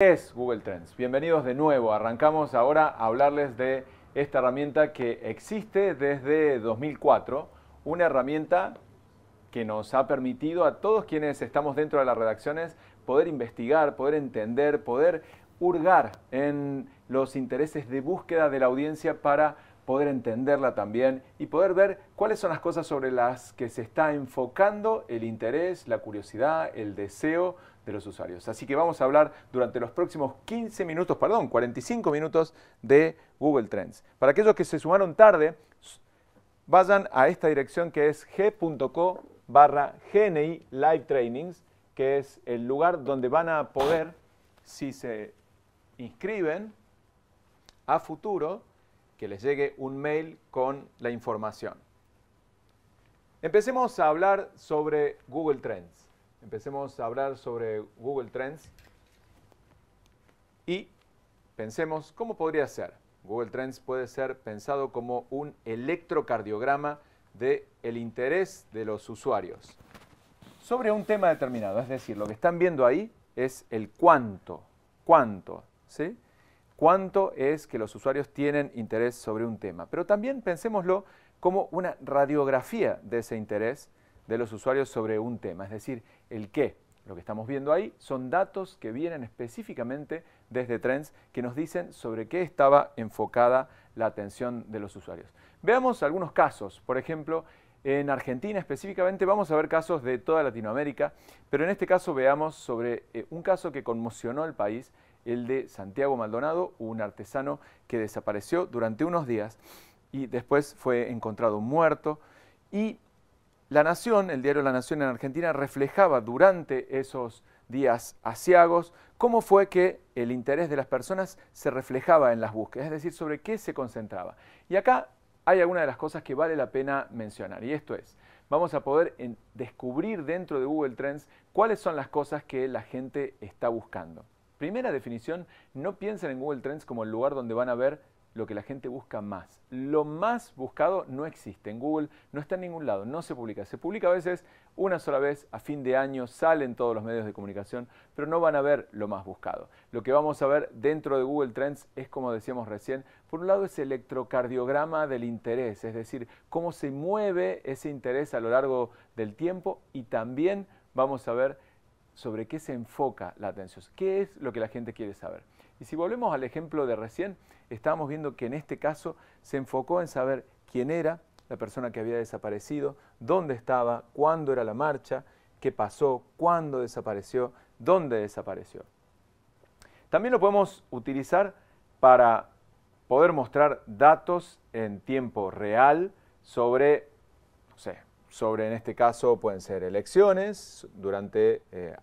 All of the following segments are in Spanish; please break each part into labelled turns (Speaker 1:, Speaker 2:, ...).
Speaker 1: es Google Trends? Bienvenidos de nuevo. Arrancamos ahora a hablarles de esta herramienta que existe desde 2004, una herramienta que nos ha permitido a todos quienes estamos dentro de las redacciones poder investigar, poder entender, poder hurgar en los intereses de búsqueda de la audiencia para poder entenderla también y poder ver cuáles son las cosas sobre las que se está enfocando el interés, la curiosidad, el deseo de los usuarios. Así que vamos a hablar durante los próximos 15 minutos, perdón, 45 minutos de Google Trends. Para aquellos que se sumaron tarde, vayan a esta dirección que es g.co barra GNI Live Trainings, que es el lugar donde van a poder, si se inscriben, a futuro, que les llegue un mail con la información. Empecemos a hablar sobre Google Trends empecemos a hablar sobre Google Trends y pensemos cómo podría ser. Google Trends puede ser pensado como un electrocardiograma del el interés de los usuarios sobre un tema determinado. Es decir, lo que están viendo ahí es el cuánto. ¿Cuánto? ¿Sí? ¿Cuánto es que los usuarios tienen interés sobre un tema? Pero también pensémoslo como una radiografía de ese interés de los usuarios sobre un tema, es decir, el qué. Lo que estamos viendo ahí son datos que vienen específicamente desde Trends que nos dicen sobre qué estaba enfocada la atención de los usuarios. Veamos algunos casos, por ejemplo, en Argentina específicamente vamos a ver casos de toda Latinoamérica, pero en este caso veamos sobre eh, un caso que conmocionó al país, el de Santiago Maldonado, un artesano que desapareció durante unos días y después fue encontrado muerto. Y la Nación, el diario La Nación en Argentina, reflejaba durante esos días asiagos cómo fue que el interés de las personas se reflejaba en las búsquedas, es decir, sobre qué se concentraba. Y acá hay alguna de las cosas que vale la pena mencionar, y esto es, vamos a poder descubrir dentro de Google Trends cuáles son las cosas que la gente está buscando. Primera definición, no piensen en Google Trends como el lugar donde van a ver lo que la gente busca más. Lo más buscado no existe en Google, no está en ningún lado, no se publica. Se publica a veces una sola vez, a fin de año, salen todos los medios de comunicación, pero no van a ver lo más buscado. Lo que vamos a ver dentro de Google Trends es, como decíamos recién, por un lado es electrocardiograma del interés, es decir, cómo se mueve ese interés a lo largo del tiempo y también vamos a ver sobre qué se enfoca la atención, qué es lo que la gente quiere saber. Y si volvemos al ejemplo de recién, estábamos viendo que en este caso se enfocó en saber quién era la persona que había desaparecido, dónde estaba, cuándo era la marcha, qué pasó, cuándo desapareció, dónde desapareció. También lo podemos utilizar para poder mostrar datos en tiempo real sobre, no sé, sobre en este caso pueden ser elecciones, durante eh,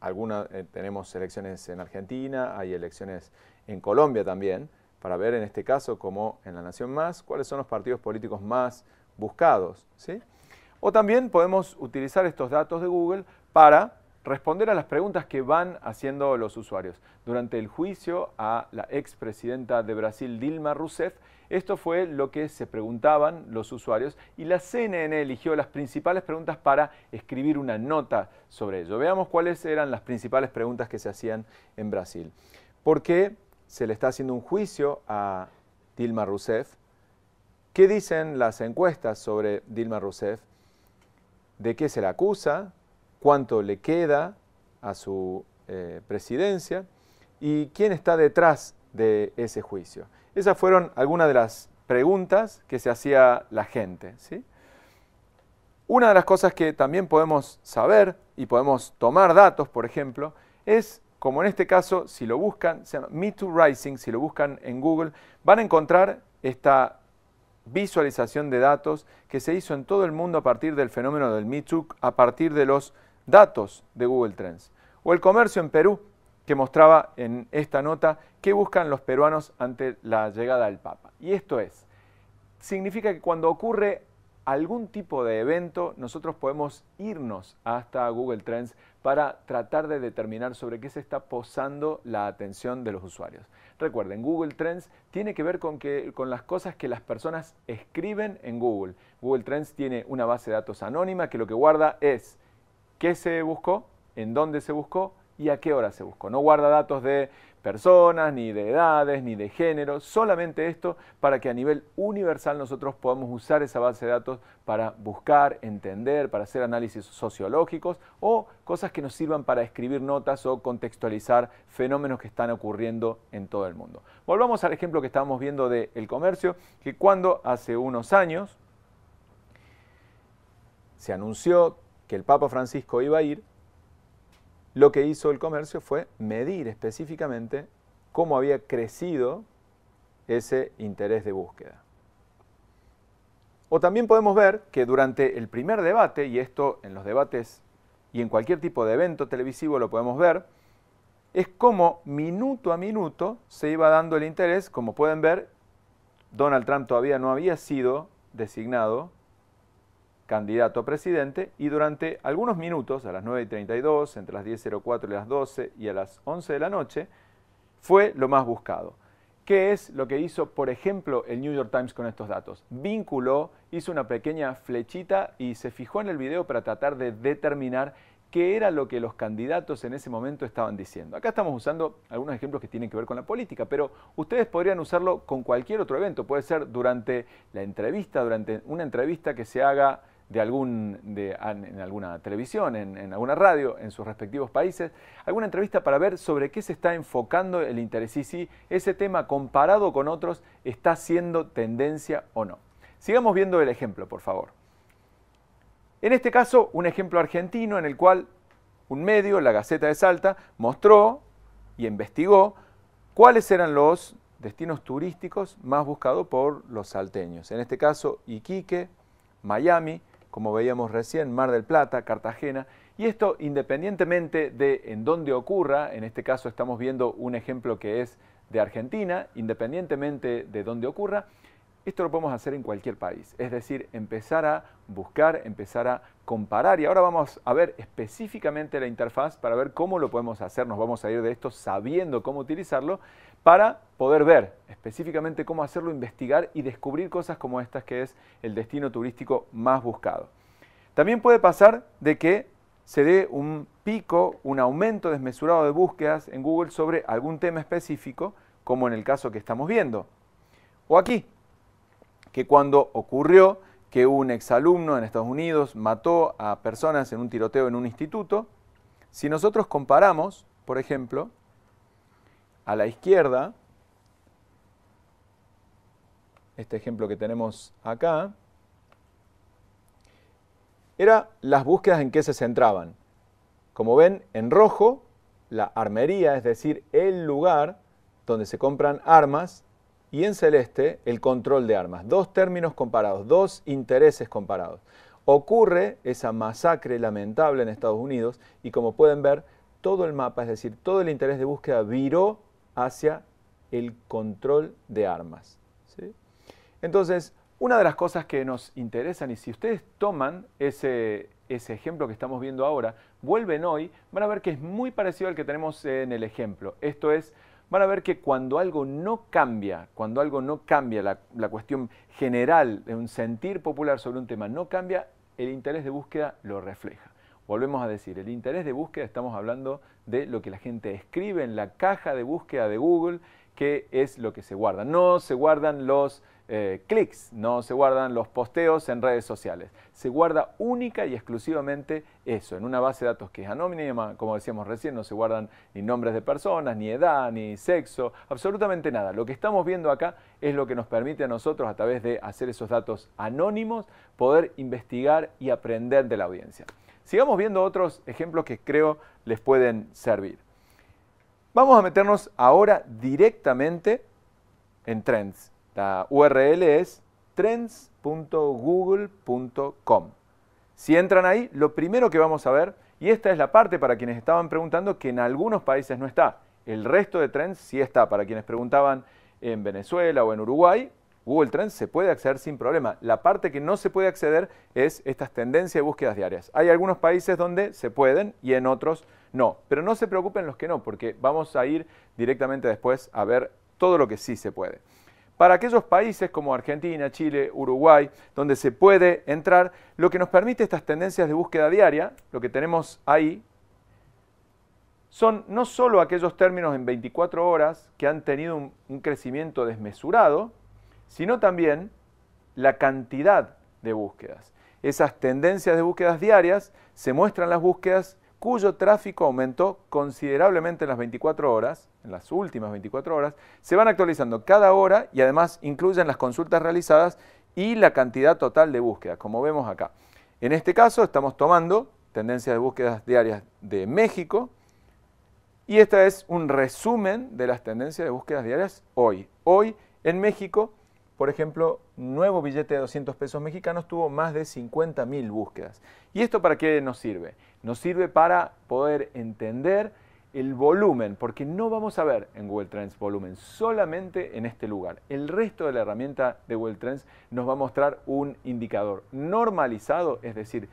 Speaker 1: algunas eh, tenemos elecciones en Argentina, hay elecciones en Colombia también, para ver en este caso, como en La Nación Más, cuáles son los partidos políticos más buscados. ¿sí? O también podemos utilizar estos datos de Google para responder a las preguntas que van haciendo los usuarios. Durante el juicio a la expresidenta de Brasil, Dilma Rousseff, esto fue lo que se preguntaban los usuarios y la CNN eligió las principales preguntas para escribir una nota sobre ello. Veamos cuáles eran las principales preguntas que se hacían en Brasil se le está haciendo un juicio a Dilma Rousseff. ¿Qué dicen las encuestas sobre Dilma Rousseff? ¿De qué se le acusa? ¿Cuánto le queda a su eh, presidencia? ¿Y quién está detrás de ese juicio? Esas fueron algunas de las preguntas que se hacía la gente. ¿sí? Una de las cosas que también podemos saber y podemos tomar datos, por ejemplo, es como en este caso, si lo buscan, se llama Me Too Rising, si lo buscan en Google, van a encontrar esta visualización de datos que se hizo en todo el mundo a partir del fenómeno del Me Too, a partir de los datos de Google Trends. O el comercio en Perú, que mostraba en esta nota qué buscan los peruanos ante la llegada del Papa. Y esto es, significa que cuando ocurre algún tipo de evento, nosotros podemos irnos hasta Google Trends para tratar de determinar sobre qué se está posando la atención de los usuarios. Recuerden, Google Trends tiene que ver con, con las cosas que las personas escriben en Google. Google Trends tiene una base de datos anónima que lo que guarda es qué se buscó, en dónde se buscó y a qué hora se buscó. No guarda datos de personas, ni de edades, ni de género, solamente esto para que a nivel universal nosotros podamos usar esa base de datos para buscar, entender, para hacer análisis sociológicos o cosas que nos sirvan para escribir notas o contextualizar fenómenos que están ocurriendo en todo el mundo. Volvamos al ejemplo que estábamos viendo del comercio, que cuando hace unos años se anunció que el Papa Francisco iba a ir, lo que hizo el comercio fue medir específicamente cómo había crecido ese interés de búsqueda. O también podemos ver que durante el primer debate, y esto en los debates y en cualquier tipo de evento televisivo lo podemos ver, es como minuto a minuto se iba dando el interés, como pueden ver, Donald Trump todavía no había sido designado candidato a presidente, y durante algunos minutos, a las 9 y 32, entre las 10.04 y las 12 y a las 11 de la noche, fue lo más buscado. ¿Qué es lo que hizo, por ejemplo, el New York Times con estos datos? Vinculó, hizo una pequeña flechita y se fijó en el video para tratar de determinar qué era lo que los candidatos en ese momento estaban diciendo. Acá estamos usando algunos ejemplos que tienen que ver con la política, pero ustedes podrían usarlo con cualquier otro evento. Puede ser durante la entrevista, durante una entrevista que se haga de algún, en alguna televisión, en, en, alguna radio, en sus respectivos países, alguna entrevista para ver sobre qué se está enfocando el interés y si ese tema comparado con otros está siendo tendencia o no. Sigamos viendo el ejemplo, por favor. En este caso, un ejemplo argentino en el cual un medio, la Gaceta de Salta, mostró y investigó cuáles eran los destinos turísticos más buscados por los salteños. En este caso, Iquique, Miami, como veíamos recién, Mar del Plata, Cartagena, y esto independientemente de en dónde ocurra, en este caso estamos viendo un ejemplo que es de Argentina, independientemente de dónde ocurra, esto lo podemos hacer en cualquier país, es decir, empezar a buscar, empezar a comparar. Y ahora vamos a ver específicamente la interfaz para ver cómo lo podemos hacer, nos vamos a ir de esto sabiendo cómo utilizarlo, para poder ver específicamente cómo hacerlo, investigar y descubrir cosas como estas que es el destino turístico más buscado. También puede pasar de que se dé un pico, un aumento desmesurado de búsquedas en Google sobre algún tema específico, como en el caso que estamos viendo. O aquí, que cuando ocurrió que un exalumno en Estados Unidos mató a personas en un tiroteo en un instituto, si nosotros comparamos, por ejemplo, a la izquierda, este ejemplo que tenemos acá, era las búsquedas en que se centraban. Como ven, en rojo, la armería, es decir, el lugar donde se compran armas, y en celeste, el control de armas. Dos términos comparados, dos intereses comparados. Ocurre esa masacre lamentable en Estados Unidos y como pueden ver, todo el mapa, es decir, todo el interés de búsqueda viró hacia el control de armas. Entonces, una de las cosas que nos interesan, y si ustedes toman ese, ejemplo que estamos viendo ahora, vuelven hoy, van a ver que es muy parecido al que tenemos en el ejemplo. Esto es, van a ver que cuando algo no cambia, cuando algo no cambia, la, la cuestión general de un sentir popular sobre un tema no cambia, el interés de búsqueda lo refleja. Volvemos a decir, el interés de búsqueda estamos hablando de lo que la gente escribe en la caja de búsqueda de Google, que es lo que se guarda. No se guardan los eh, clics, no se guardan los posteos en redes sociales. Se guarda única y exclusivamente eso, en una base de datos que es anónima, como decíamos recién, no se guardan ni nombres de personas, ni edad, ni sexo, absolutamente nada. Lo que estamos viendo acá es lo que nos permite a nosotros, a través de hacer esos datos anónimos, poder investigar y aprender de la audiencia. Sigamos viendo otros ejemplos que creo les pueden servir. Vamos a meternos ahora directamente en Trends. La URL es trends.google.com. Si entran ahí, lo primero que vamos a ver, y esta es la parte para quienes estaban preguntando que en algunos países no está, el resto de Trends sí está, para quienes preguntaban en Venezuela o en Uruguay, Google Trends se puede acceder sin problema. La parte que no se puede acceder es estas tendencias de búsquedas diarias. Hay algunos países donde se pueden y en otros no. Pero no se preocupen los que no, porque vamos a ir directamente después a ver todo lo que sí se puede. Para aquellos países como Argentina, Chile, Uruguay, donde se puede entrar, lo que nos permite estas tendencias de búsqueda diaria, lo que tenemos ahí, son no solo aquellos términos en 24 horas que han tenido un, un crecimiento desmesurado, sino también la cantidad de búsquedas. Esas tendencias de búsquedas diarias se muestran las búsquedas cuyo tráfico aumentó considerablemente en las 24 horas, en las últimas 24 horas, se van actualizando cada hora y además incluyen las consultas realizadas y la cantidad total de búsquedas, como vemos acá. En este caso estamos tomando tendencias de búsquedas diarias de México y este es un resumen de las tendencias de búsquedas diarias hoy. Hoy en México por ejemplo, nuevo billete de 200 pesos mexicanos tuvo más de 50.000 búsquedas. ¿Y esto para qué nos sirve? Nos sirve para poder entender el volumen, porque no vamos a ver en Google Trends volumen, solamente en este lugar. El resto de la herramienta de Google Trends nos va a mostrar un indicador normalizado, es decir,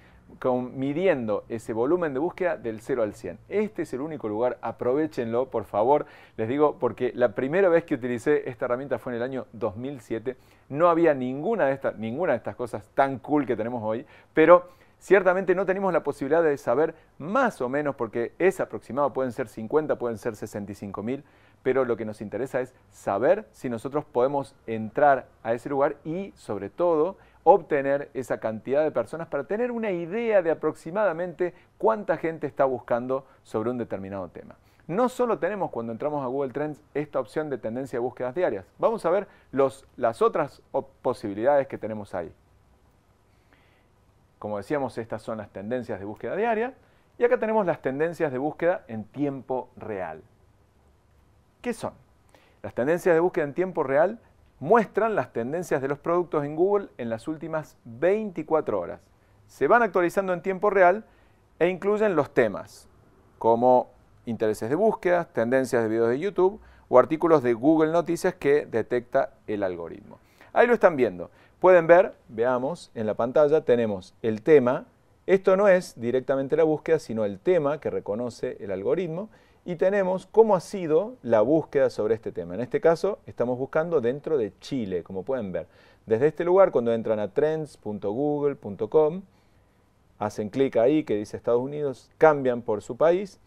Speaker 1: midiendo ese volumen de búsqueda del 0 al 100. Este es el único lugar, aprovechenlo por favor, les digo, porque la primera vez que utilicé esta herramienta fue en el año 2007, no había ninguna de, estas, ninguna de estas cosas tan cool que tenemos hoy, pero ciertamente no tenemos la posibilidad de saber más o menos, porque es aproximado, pueden ser 50, pueden ser 65 mil, pero lo que nos interesa es saber si nosotros podemos entrar a ese lugar y sobre todo obtener esa cantidad de personas para tener una idea de aproximadamente cuánta gente está buscando sobre un determinado tema. No solo tenemos cuando entramos a Google Trends esta opción de tendencia de búsquedas diarias, vamos a ver las otras posibilidades que tenemos ahí. Como decíamos, estas son las tendencias de búsqueda diaria y acá tenemos las tendencias de búsqueda en tiempo real. ¿Qué son? Las tendencias de búsqueda en tiempo real muestran las tendencias de los productos en Google en las últimas 24 horas. Se van actualizando en tiempo real e incluyen los temas, como intereses de búsqueda, tendencias de videos de YouTube o artículos de Google Noticias que detecta el algoritmo. Ahí lo están viendo. Pueden ver, veamos, en la pantalla tenemos el tema. Esto no es directamente la búsqueda, sino el tema que reconoce el algoritmo y tenemos cómo ha sido la búsqueda sobre este tema. En este caso, estamos buscando dentro de Chile, como pueden ver. Desde este lugar, cuando entran a trends.google.com, hacen clic ahí que dice Estados Unidos, cambian por su país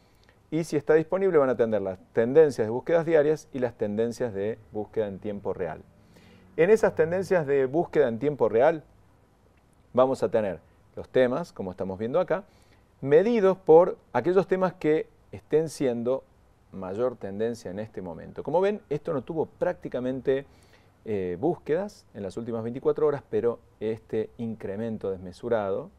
Speaker 1: y si está disponible van a tener las tendencias de búsquedas diarias y las tendencias de búsqueda en tiempo real. En esas tendencias de búsqueda en tiempo real vamos a tener los temas, como estamos viendo acá, medidos por aquellos temas que estén siendo mayor tendencia en este momento. Como ven, esto no tuvo prácticamente eh, búsquedas en las últimas 24 horas, pero este incremento desmesurado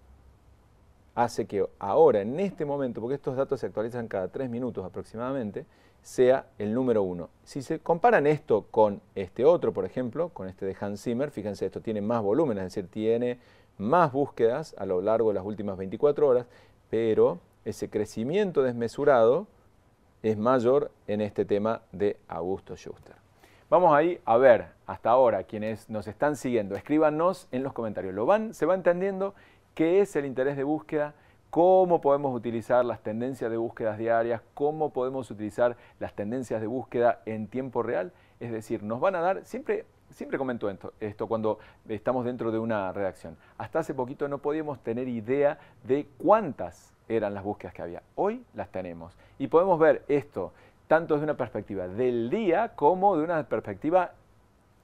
Speaker 1: hace que ahora, en este momento, porque estos datos se actualizan cada tres minutos aproximadamente, sea el número uno. Si se comparan esto con este otro, por ejemplo, con este de Hans Zimmer, fíjense, esto tiene más volumen, es decir, tiene más búsquedas a lo largo de las últimas 24 horas, pero ese crecimiento desmesurado es mayor en este tema de Augusto Schuster. Vamos ahí a ver hasta ahora quienes nos están siguiendo. Escríbanos en los comentarios. Lo van, se va entendiendo qué es el interés de búsqueda, cómo podemos utilizar las tendencias de búsquedas diarias, cómo podemos utilizar las tendencias de búsqueda en tiempo real. Es decir, nos van a dar siempre siempre comento esto, cuando estamos dentro de una redacción. Hasta hace poquito no podíamos tener idea de cuántas eran las búsquedas que había. Hoy las tenemos y podemos ver esto tanto desde una perspectiva del día como de una perspectiva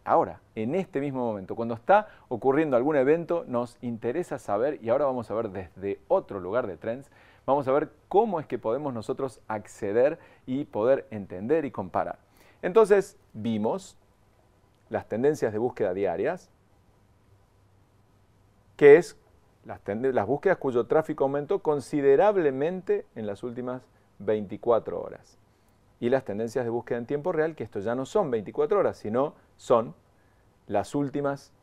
Speaker 1: ahora, en este mismo momento. Cuando está ocurriendo algún evento nos interesa saber y ahora vamos a ver desde otro lugar de Trends, vamos a ver cómo es que podemos nosotros acceder y poder entender y comparar. Entonces vimos las tendencias de búsqueda diarias, que es las, las, búsquedas cuyo tráfico aumentó considerablemente en las últimas 24 horas. Y las tendencias de búsqueda en tiempo real, que esto ya no son 24 horas, sino son las últimas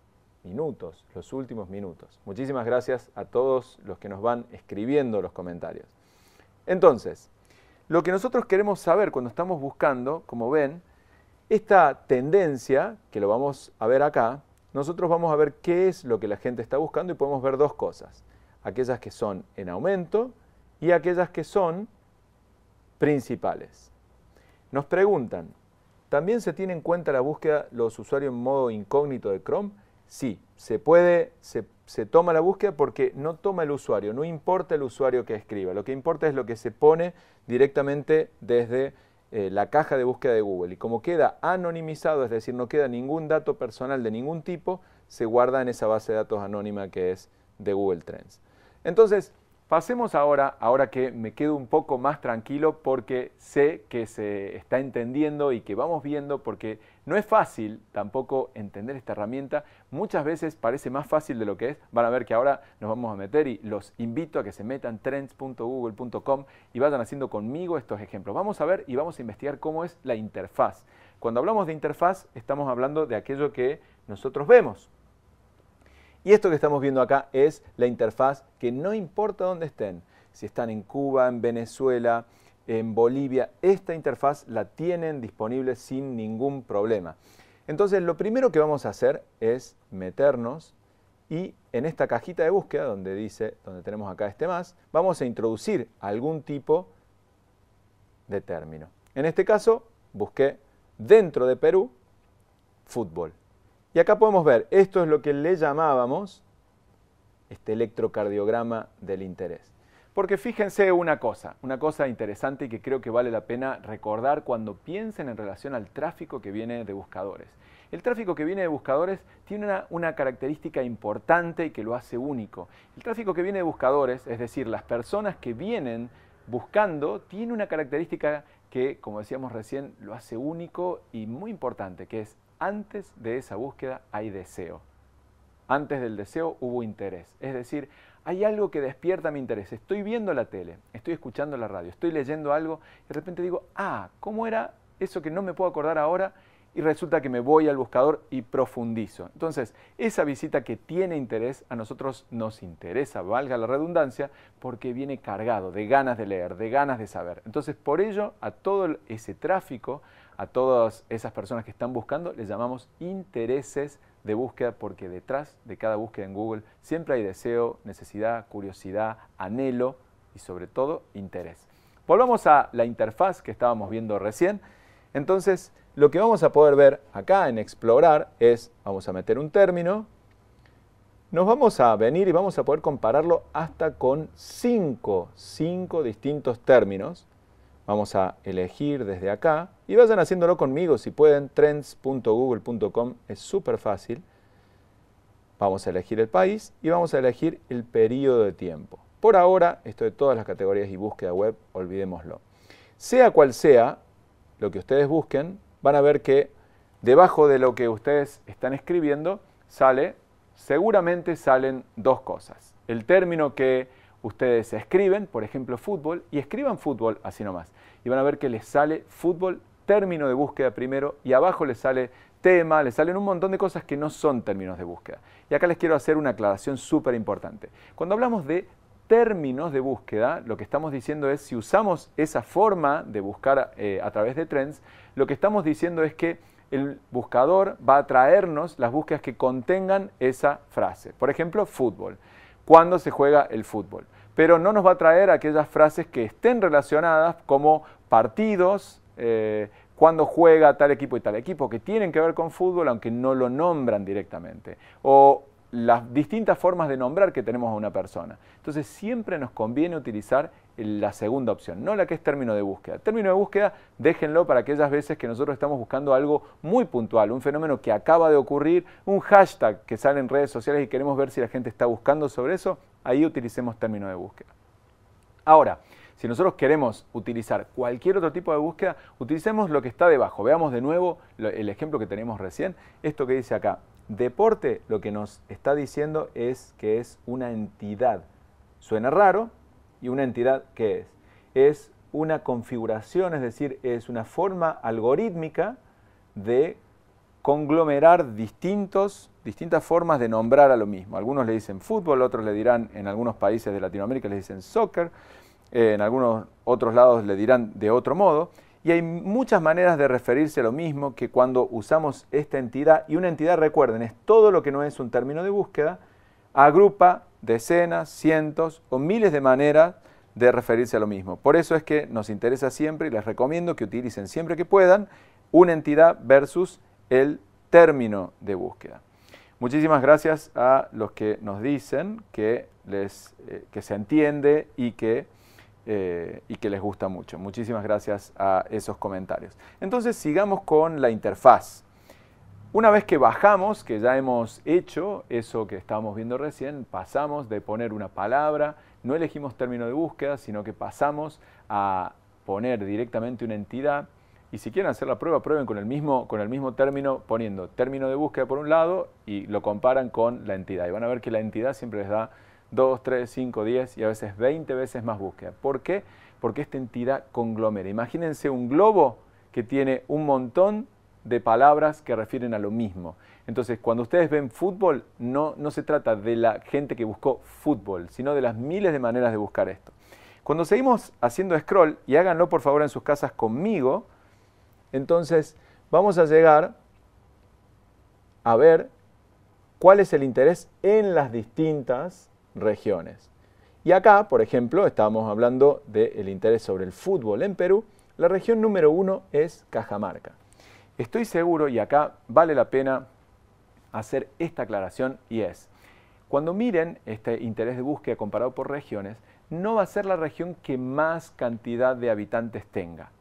Speaker 1: minutos, los últimos minutos. Muchísimas gracias a todos los que nos van escribiendo los comentarios. Entonces, lo que nosotros queremos saber cuando estamos buscando, como ven, esta tendencia, que lo vamos a ver acá, nosotros vamos a ver qué es lo que la gente está buscando y podemos ver dos cosas. Aquellas que son en aumento y aquellas que son principales. Nos preguntan, ¿también se tiene en cuenta la búsqueda los usuarios en modo incógnito de Chrome? Sí, se puede, se, se toma la búsqueda porque no toma el usuario, no importa el usuario que escriba, lo que importa es lo que se pone directamente desde eh, la caja de búsqueda de Google y como queda anonimizado, es decir, no queda ningún dato personal de ningún tipo, se guarda en esa base de datos anónima que es de Google Trends. Entonces, pasemos ahora, ahora que me quedo un poco más tranquilo porque sé que se está entendiendo y que vamos viendo, porque no es fácil tampoco entender esta herramienta muchas veces parece más fácil de lo que es. Van a ver que ahora nos vamos a meter y los invito a que se metan trends.google.com y vayan haciendo conmigo estos ejemplos. Vamos a ver y vamos a investigar cómo es la interfaz. Cuando hablamos de interfaz, estamos hablando de aquello que nosotros vemos. Y esto que estamos viendo acá es la interfaz que no importa dónde estén, si están en Cuba, en Venezuela, en Bolivia, esta interfaz la tienen disponible sin ningún problema. Entonces, lo primero que vamos a hacer es meternos y en esta cajita de búsqueda donde dice, donde tenemos acá este más, vamos a introducir algún tipo de término. En este caso, busqué dentro de Perú fútbol. Y acá podemos ver, esto es lo que le llamábamos este electrocardiograma del interés. Porque fíjense una cosa, una cosa interesante y que creo que vale la pena recordar cuando piensen en relación al tráfico que viene de buscadores. El tráfico que viene de buscadores tiene una, una, característica importante y que lo hace único. El tráfico que viene de buscadores, es decir, las personas que vienen buscando, tiene una característica que, como decíamos recién, lo hace único y muy importante, que es antes de esa búsqueda hay deseo. Antes del deseo hubo interés. Es decir, hay algo que despierta mi interés. Estoy viendo la tele, estoy escuchando la radio, estoy leyendo algo y de repente digo, ah, ¿cómo era eso que no me puedo acordar ahora? Y resulta que me voy al buscador y profundizo. Entonces, esa visita que tiene interés a nosotros nos interesa, valga la redundancia, porque viene cargado de ganas de leer, de ganas de saber. Entonces, por ello, a todo ese tráfico, a todas esas personas que están buscando, les llamamos intereses de búsqueda porque detrás de cada búsqueda en Google siempre hay deseo, necesidad, curiosidad, anhelo y sobre todo interés. Volvamos a la interfaz que estábamos viendo recién. Entonces, lo que vamos a poder ver acá en explorar es, vamos a meter un término, nos vamos a venir y vamos a poder compararlo hasta con cinco, cinco distintos términos Vamos a elegir desde acá y vayan haciéndolo conmigo si pueden. Trends.google.com es súper fácil. Vamos a elegir el país y vamos a elegir el periodo de tiempo. Por ahora, esto de todas las categorías y búsqueda web, olvidémoslo. Sea cual sea lo que ustedes busquen, van a ver que debajo de lo que ustedes están escribiendo sale, seguramente salen dos cosas. El término que Ustedes escriben, por ejemplo, fútbol, y escriban fútbol así nomás. Y van a ver que les sale fútbol, término de búsqueda primero, y abajo les sale tema, les salen un montón de cosas que no son términos de búsqueda. Y acá les quiero hacer una aclaración súper importante. Cuando hablamos de términos de búsqueda, lo que estamos diciendo es, si usamos esa forma de buscar eh, a través de trends, lo que estamos diciendo es que el buscador va a traernos las búsquedas que contengan esa frase. Por ejemplo, fútbol cuando se juega el fútbol. Pero no nos va a traer aquellas frases que estén relacionadas como partidos, eh, cuando juega tal equipo y tal equipo, que tienen que ver con fútbol, aunque no lo nombran directamente. O las distintas formas de nombrar que tenemos a una persona. Entonces siempre nos conviene utilizar la segunda opción, no la que es término de búsqueda. Término de búsqueda, déjenlo para aquellas veces que nosotros estamos buscando algo muy puntual, un fenómeno que acaba de ocurrir, un hashtag que sale en redes sociales y queremos ver si la gente está buscando sobre eso, ahí utilicemos término de búsqueda. Ahora, si nosotros queremos utilizar cualquier otro tipo de búsqueda, utilicemos lo que está debajo. Veamos de nuevo el ejemplo que tenemos recién, esto que dice acá. Deporte lo que nos está diciendo es que es una entidad. Suena raro, ¿Y una entidad qué es? Es una configuración, es decir, es una forma algorítmica de conglomerar distintos, distintas formas de nombrar a lo mismo. Algunos le dicen fútbol, otros le dirán, en algunos países de Latinoamérica le dicen soccer, eh, en algunos otros lados le dirán de otro modo. Y hay muchas maneras de referirse a lo mismo que cuando usamos esta entidad. Y una entidad, recuerden, es todo lo que no es un término de búsqueda, agrupa decenas, cientos o miles de maneras de referirse a lo mismo. Por eso es que nos interesa siempre y les recomiendo que utilicen siempre que puedan una entidad versus el término de búsqueda. Muchísimas gracias a los que nos dicen que, eh, que se entiende y eh, y que les gusta mucho. Muchísimas gracias a esos comentarios. Entonces sigamos con la interfaz. Una vez que bajamos, que ya hemos hecho eso que estábamos viendo recién, pasamos de poner una palabra, no elegimos término de búsqueda, sino que pasamos a poner directamente una entidad. Y si quieren hacer la prueba, prueben con el mismo, con el mismo término, poniendo término de búsqueda por un lado y lo comparan con la entidad. Y van a ver que la entidad siempre les da 2, 3, 5, 10 y a veces 20 veces más búsqueda. ¿Por qué? Porque esta entidad conglomera. Imagínense un globo que tiene un montón de palabras que refieren a lo mismo. Entonces, cuando ustedes ven fútbol, no, se trata de la gente que buscó fútbol, sino de las miles de maneras de buscar esto. Cuando seguimos haciendo scroll, y háganlo por favor en sus casas conmigo, entonces vamos a llegar a ver cuál es el interés en las distintas regiones. Y acá, por ejemplo, estábamos hablando del interés sobre el fútbol en Perú. La región número uno es Cajamarca. Estoy seguro, y acá vale la pena hacer esta aclaración, y es, cuando miren este interés de búsqueda comparado por regiones, no va a ser la región que más cantidad de habitantes tenga.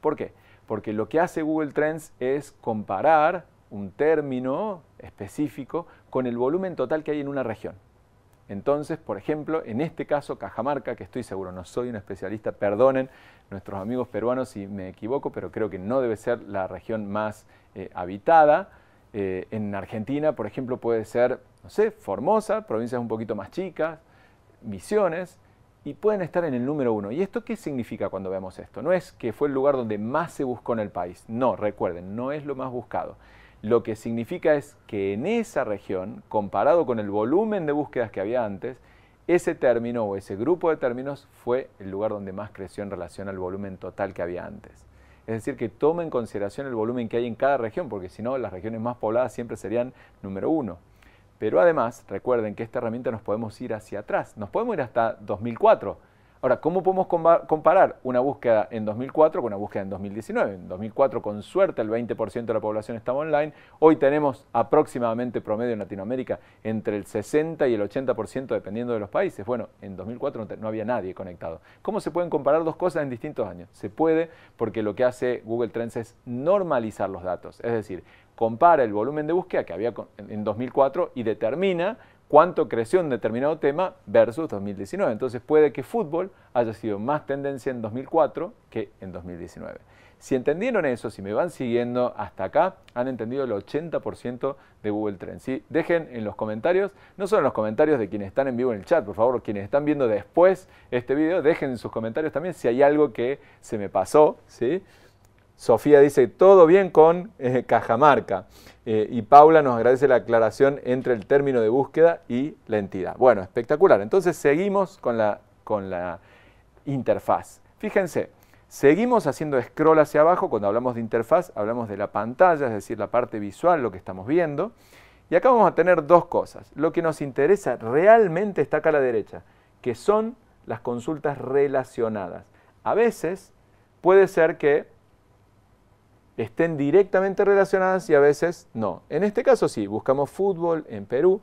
Speaker 1: ¿Por qué? Porque lo que hace Google Trends es comparar un término específico con el volumen total que hay en una región. Entonces, por ejemplo, en este caso, Cajamarca, que estoy seguro, no soy un especialista, perdonen, nuestros amigos peruanos si me equivoco, pero creo que no debe ser la región más eh, habitada. Eh, en Argentina, por ejemplo, puede ser, no sé, Formosa, provincias un poquito más chicas, Misiones, y pueden estar en el número uno. ¿Y esto qué significa cuando vemos esto? No es que fue el lugar donde más se buscó en el país, no, recuerden, no es lo más buscado. Lo que significa es que en esa región, comparado con el volumen de búsquedas que había antes, ese término o ese grupo de términos fue el lugar donde más creció en relación al volumen total que había antes. Es decir, que tome en consideración el volumen que hay en cada región, porque si no, las regiones más pobladas siempre serían número uno. Pero además, recuerden que esta herramienta nos podemos ir hacia atrás, nos podemos ir hasta 2004 Ahora, ¿cómo podemos comparar una búsqueda en 2004 con una búsqueda en 2019? En 2004, con suerte, el 20% de la población estaba online. Hoy tenemos aproximadamente promedio en Latinoamérica entre el 60 y el 80% dependiendo de los países. Bueno, en 2004 no, había nadie conectado. ¿Cómo se pueden comparar dos cosas en distintos años? Se puede porque lo que hace Google Trends es normalizar los datos. Es decir, compara el volumen de búsqueda que había en 2004 y determina cuánto creció un determinado tema versus 2019. Entonces puede que fútbol haya sido más tendencia en 2004 que en 2019. Si entendieron eso, si me van siguiendo hasta acá, han entendido el 80% de Google Trends. ¿sí? Dejen en los comentarios, no solo en los comentarios de quienes están en vivo en el chat, por favor, quienes están viendo después este video, dejen en sus comentarios también si hay algo que se me pasó, ¿sí? Sofía dice, todo bien con eh, Cajamarca. Eh, y Paula nos agradece la aclaración entre el término de búsqueda y la entidad. Bueno, espectacular. Entonces seguimos con la, con la interfaz. Fíjense, seguimos haciendo scroll hacia abajo. Cuando hablamos de interfaz, hablamos de la pantalla, es decir, la parte visual, lo que estamos viendo. Y acá vamos a tener dos cosas. Lo que nos interesa realmente está acá a la derecha, que son las consultas relacionadas. A veces puede ser que estén directamente relacionadas y a veces no. En este caso sí, buscamos fútbol en Perú,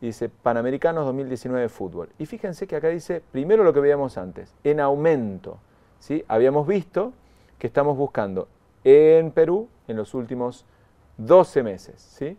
Speaker 1: dice Panamericanos 2019 fútbol. Y fíjense que acá dice primero lo que veíamos antes, en aumento. ¿sí? Habíamos visto que estamos buscando en Perú en los últimos 12 meses. ¿sí?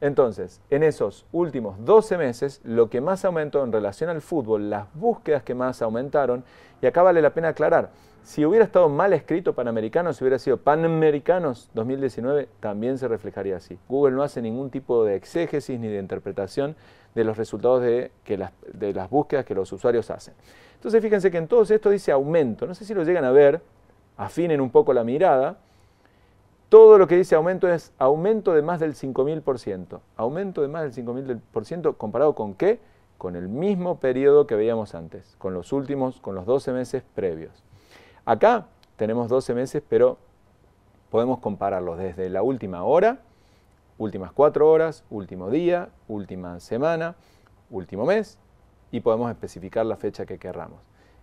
Speaker 1: Entonces, en esos últimos 12 meses, lo que más aumentó en relación al fútbol, las búsquedas que más aumentaron, y acá vale la pena aclarar, si hubiera estado mal escrito Panamericanos, si hubiera sido Panamericanos 2019, también se reflejaría así. Google no hace ningún tipo de exégesis ni de interpretación de los resultados de, que las, de las búsquedas que los usuarios hacen. Entonces fíjense que en todo esto dice aumento. No sé si lo llegan a ver, afinen un poco la mirada. Todo lo que dice aumento es aumento de más del 5.000%. Aumento de más del 5.000% comparado con qué? Con el mismo periodo que veíamos antes, con los últimos, con los 12 meses previos. Acá tenemos 12 meses, pero podemos compararlos desde la última hora, últimas cuatro horas, último día, última semana, último mes, y podemos especificar la fecha que querramos.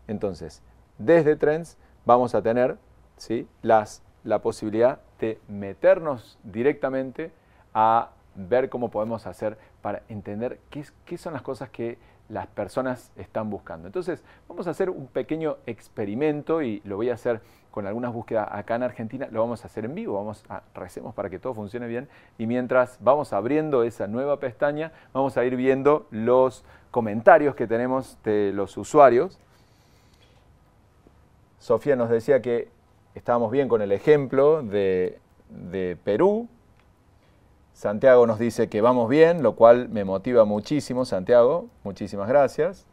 Speaker 1: Entonces, desde Trends vamos a tener ¿sí? Las, la posibilidad de meternos directamente a ver cómo podemos hacer para entender qué son las cosas que las personas están buscando. Entonces, vamos a hacer un pequeño experimento y lo voy a hacer con algunas búsquedas acá en Argentina, lo vamos a hacer en vivo, vamos a, recemos para que todo funcione bien y mientras vamos abriendo esa nueva pestaña, vamos a ir viendo los comentarios que tenemos de los usuarios. Sofía nos decía que estábamos bien con el ejemplo de Perú, Santiago nos dice que vamos bien, lo cual me motiva muchísimo, Santiago, muchísimas gracias.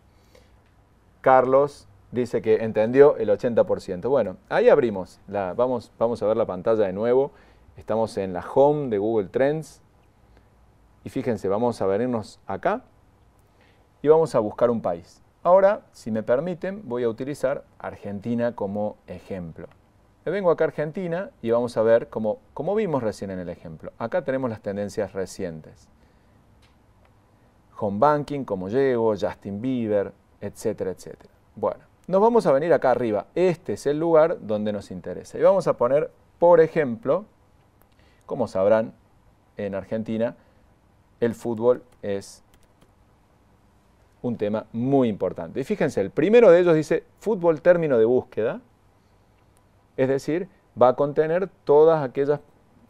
Speaker 1: Carlos dice que entendió el 80%. Bueno, ahí abrimos, vamos, vamos a ver la pantalla de nuevo. Estamos en la home de Google Trends. Y fíjense, vamos a venirnos acá y vamos a buscar un país. Ahora, si me permiten, voy a utilizar Argentina como ejemplo. Me vengo acá a Argentina y vamos a ver, como, como vimos recién en el ejemplo, acá tenemos las tendencias recientes. Home banking, como llego, Justin Bieber, etcétera, etcétera. Bueno, nos vamos a venir acá arriba. Este es el lugar donde nos interesa. Y vamos a poner, por ejemplo, como sabrán, en Argentina el fútbol es un tema muy importante. Y fíjense, el primero de ellos dice fútbol término de búsqueda. Es decir, va a contener todas aquellas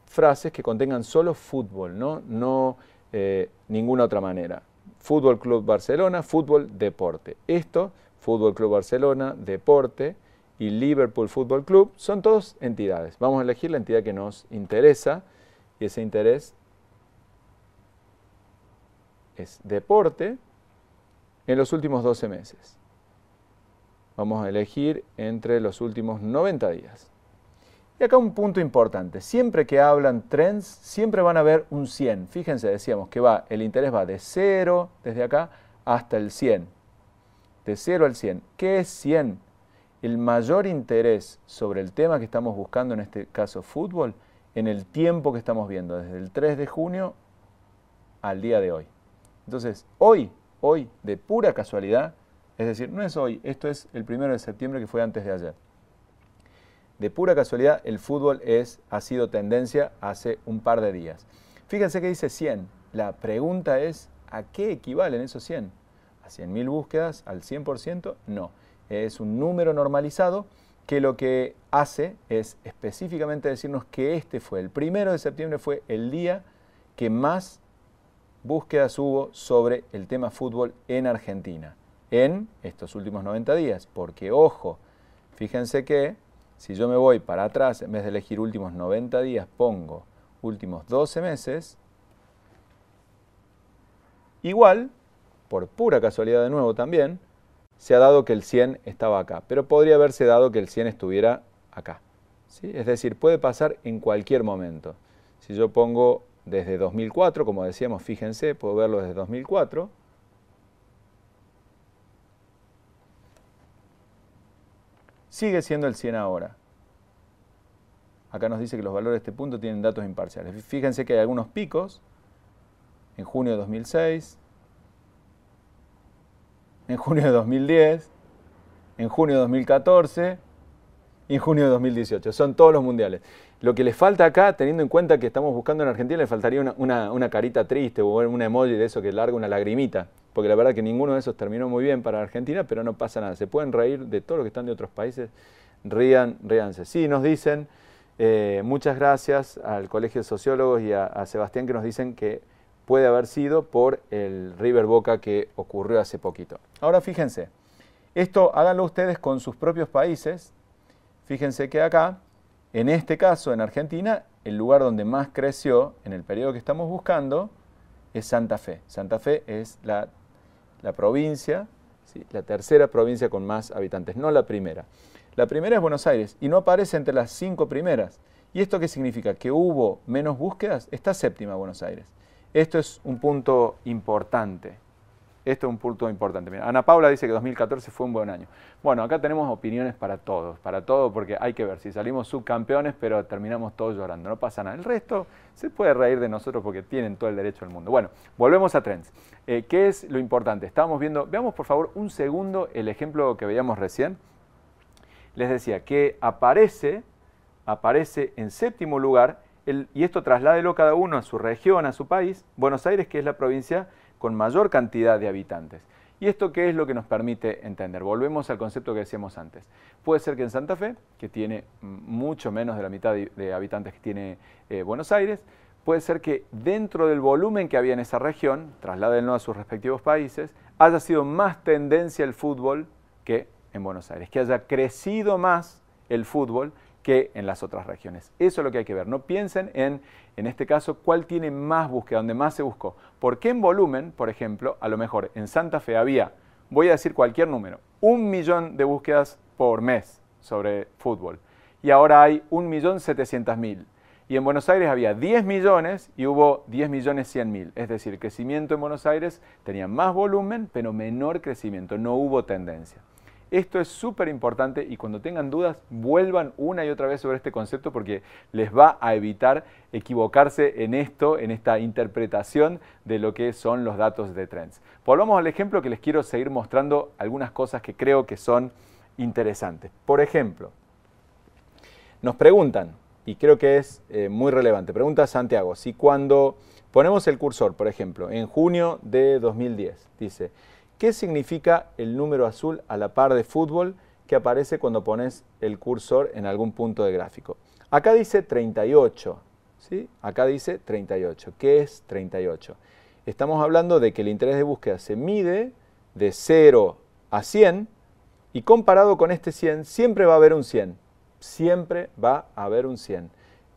Speaker 1: frases que contengan solo fútbol, no, eh, ninguna otra manera. Fútbol Club Barcelona, fútbol, deporte. Esto, Fútbol Club Barcelona, deporte y Liverpool Fútbol Club, son dos entidades. Vamos a elegir la entidad que nos interesa y ese interés es deporte en los últimos 12 meses. Vamos a elegir entre los últimos 90 días. Y acá un punto importante. Siempre que hablan trends, siempre van a ver un 100. Fíjense, decíamos que va, el interés va de 0 desde acá hasta el 100. De 0 al 100. ¿Qué es 100? El mayor interés sobre el tema que estamos buscando, en este caso fútbol, en el tiempo que estamos viendo, desde el 3 de junio al día de hoy. Entonces, hoy, hoy, de pura casualidad, es decir, no es hoy, esto es el primero de septiembre que fue antes de ayer. De pura casualidad, el fútbol es, ha sido tendencia hace un par de días. Fíjense que dice 100. La pregunta es, ¿a qué equivalen esos 100? ¿A 100.000 búsquedas? ¿Al 100%? No. Es un número normalizado que lo que hace es específicamente decirnos que este fue, el primero de septiembre fue el día que más búsquedas hubo sobre el tema fútbol en Argentina en estos últimos 90 días. Porque, ojo, fíjense que si yo me voy para atrás, en vez de elegir últimos 90 días, pongo últimos 12 meses, igual, por pura casualidad de nuevo también, se ha dado que el 100 estaba acá, pero podría haberse dado que el 100 estuviera acá. Es decir, puede pasar en cualquier momento. Si yo pongo desde 2004, como decíamos, fíjense, puedo verlo desde 2004, sigue siendo el 100 ahora. Acá nos dice que los valores de este punto tienen datos imparciales. Fíjense que hay algunos picos, en junio de 2006, en junio de 2010, en junio de 2014 y en junio de 2018. Son todos los mundiales. Lo que les falta acá, teniendo en cuenta que estamos buscando en Argentina, le faltaría una, carita triste o una emoji de eso que larga una lagrimita porque la verdad que ninguno de esos terminó muy bien para Argentina, pero no pasa nada. Se pueden reír de todo lo que están de otros países, rían, ríanse. Sí, nos dicen, eh, muchas gracias al Colegio de Sociólogos y a, Sebastián que nos dicen que puede haber sido por el River Boca que ocurrió hace poquito. Ahora fíjense, esto háganlo ustedes con sus propios países. Fíjense que acá, en este caso, en Argentina, el lugar donde más creció en el periodo que estamos buscando es Santa Fe. Santa Fe es la la provincia, la tercera provincia con más habitantes, no la primera. La primera es Buenos Aires y no aparece entre las cinco primeras. ¿Y esto qué significa? Que hubo menos búsquedas, está séptima Buenos Aires. Esto es un punto importante. Esto es un punto importante. Ana Paula dice que 2014 fue un buen año. Bueno, acá tenemos opiniones para todos, para todos, porque hay que ver si salimos subcampeones, pero terminamos todos llorando, no pasa nada. El resto se puede reír de nosotros porque tienen todo el derecho del mundo. Bueno, volvemos a Trends. Eh, ¿Qué es lo importante? Estamos viendo, veamos por favor un segundo el ejemplo que veíamos recién. Les decía que aparece, aparece en séptimo lugar, y esto trasládelo cada uno a su región, a su país, Buenos Aires, que es la provincia con mayor cantidad de habitantes. ¿Y esto qué es lo que nos permite entender? Volvemos al concepto que decíamos antes. Puede ser que en Santa Fe, que tiene mucho menos de la mitad de habitantes que tiene eh, Buenos Aires, puede ser que dentro del volumen que había en esa región, trasládenlo a sus respectivos países, haya sido más tendencia el fútbol que en Buenos Aires, que haya crecido más el fútbol que en las otras regiones. Eso es lo que hay que ver. No piensen en, en este caso, cuál tiene más búsqueda, donde más se buscó. Porque en volumen, por ejemplo, a lo mejor en Santa Fe había, voy a decir cualquier número, un millón de búsquedas por mes sobre fútbol. Y ahora hay un millón setecientas mil. Y en Buenos Aires había 10 millones y hubo 10 millones cien mil. Es decir, crecimiento en Buenos Aires tenía más volumen, pero menor crecimiento. No hubo tendencia. Esto es súper importante y cuando tengan dudas, vuelvan una y otra vez sobre este concepto porque les va a evitar equivocarse en esto, en esta interpretación de lo que son los datos de trends. Volvamos al ejemplo que les quiero seguir mostrando algunas cosas que creo que son interesantes. Por ejemplo, nos preguntan, y creo que es eh, muy relevante, pregunta Santiago, si cuando ponemos el cursor, por ejemplo, en junio de 2010, dice, ¿Qué significa el número azul a la par de fútbol que aparece cuando pones el cursor en algún punto de gráfico? Acá dice 38, ¿sí? Acá dice 38. ¿Qué es 38? Estamos hablando de que el interés de búsqueda se mide de 0 a 100 y comparado con este 100 siempre va a haber un 100. Siempre va a haber un 100.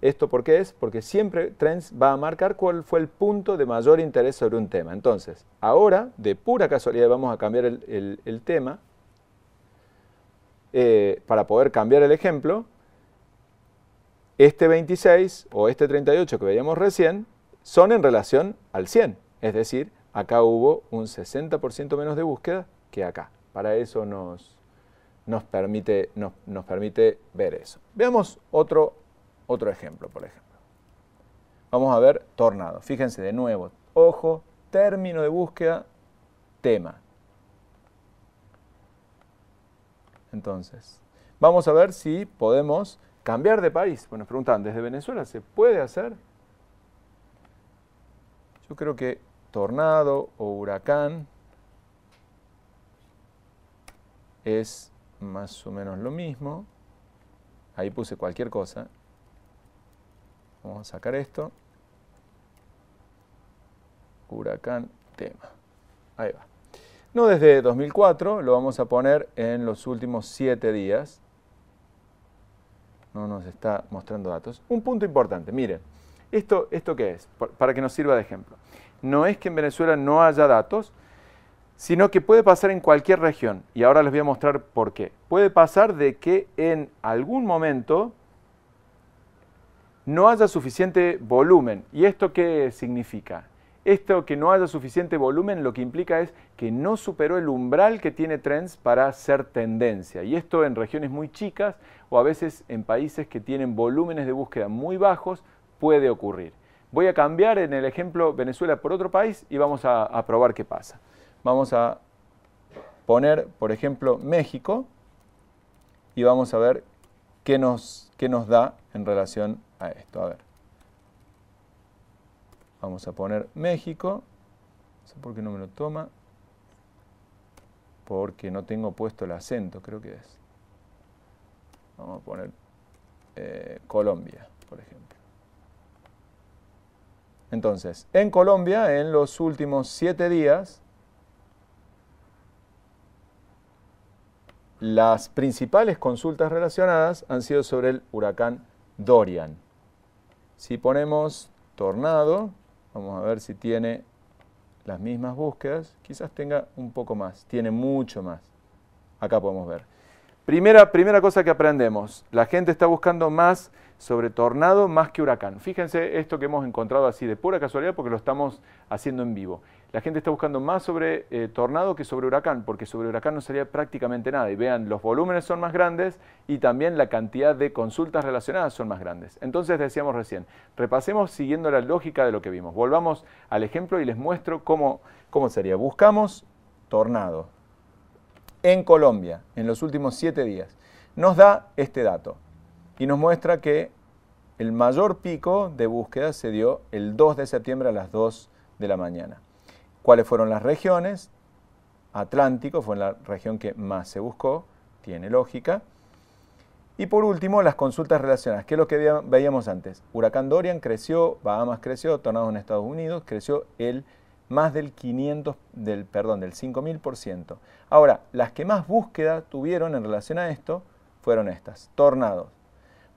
Speaker 1: ¿Esto por qué es? Porque siempre Trends va a marcar cuál fue el punto de mayor interés sobre un tema. Entonces, ahora, de pura casualidad, vamos a cambiar el, tema eh, para poder cambiar el ejemplo. Este 26 o este 38 que veíamos recién son en relación al 100. Es decir, acá hubo un 60% menos de búsqueda que acá. Para eso nos, nos, permite, nos, nos permite ver eso. Veamos otro otro ejemplo, por ejemplo. Vamos a ver tornado. Fíjense de nuevo. Ojo, término de búsqueda, tema. Entonces, vamos a ver si podemos cambiar de país. Bueno, nos preguntan, ¿desde Venezuela se puede hacer? Yo creo que tornado o huracán es más o menos lo mismo. Ahí puse cualquier cosa. Vamos a sacar esto. Huracán tema. Ahí va. No desde 2004, lo vamos a poner en los últimos siete días. No nos está mostrando datos. Un punto importante, miren. ¿Esto, ¿Esto qué es? para que nos sirva de ejemplo. No es que en Venezuela no haya datos, sino que puede pasar en cualquier región. Y ahora les voy a mostrar por qué. Puede pasar de que en algún momento no haya suficiente volumen. ¿Y esto qué significa? Esto que no haya suficiente volumen lo que implica es que no superó el umbral que tiene Trends para ser tendencia. Y esto en regiones muy chicas o a veces en países que tienen volúmenes de búsqueda muy bajos puede ocurrir. Voy a cambiar en el ejemplo Venezuela por otro país y vamos a, probar qué pasa. Vamos a poner, por ejemplo, México y vamos a ver qué nos, qué nos da en relación a esto. A ver. Vamos a poner México. No sé por qué no me lo toma. Porque no tengo puesto el acento, creo que es. Vamos a poner eh, Colombia, por ejemplo. Entonces, en Colombia, en los últimos siete días, las principales consultas relacionadas han sido sobre el huracán Dorian. Si ponemos tornado, vamos a ver si tiene las mismas búsquedas, quizás tenga un poco más, tiene mucho más. Acá podemos ver. Primera, primera cosa que aprendemos, la gente está buscando más sobre tornado más que huracán. Fíjense esto que hemos encontrado así de pura casualidad porque lo estamos haciendo en vivo. La gente está buscando más sobre eh, tornado que sobre huracán, porque sobre huracán no sería prácticamente nada. Y vean, los volúmenes son más grandes y también la cantidad de consultas relacionadas son más grandes. Entonces decíamos recién, repasemos siguiendo la lógica de lo que vimos. Volvamos al ejemplo y les muestro cómo, cómo sería. Buscamos tornado en Colombia en los últimos siete días. Nos da este dato y nos muestra que el mayor pico de búsqueda se dio el 2 de septiembre a las 2 de la mañana. ¿Cuáles fueron las regiones? Atlántico fue la región que más se buscó, tiene lógica. Y por último, las consultas relacionadas, que es lo que veíamos antes. Huracán Dorian creció, Bahamas creció, tornados en Estados Unidos, creció el más del 500, del, perdón, del 5000%. Ahora, las que más búsqueda tuvieron en relación a esto fueron estas, tornados.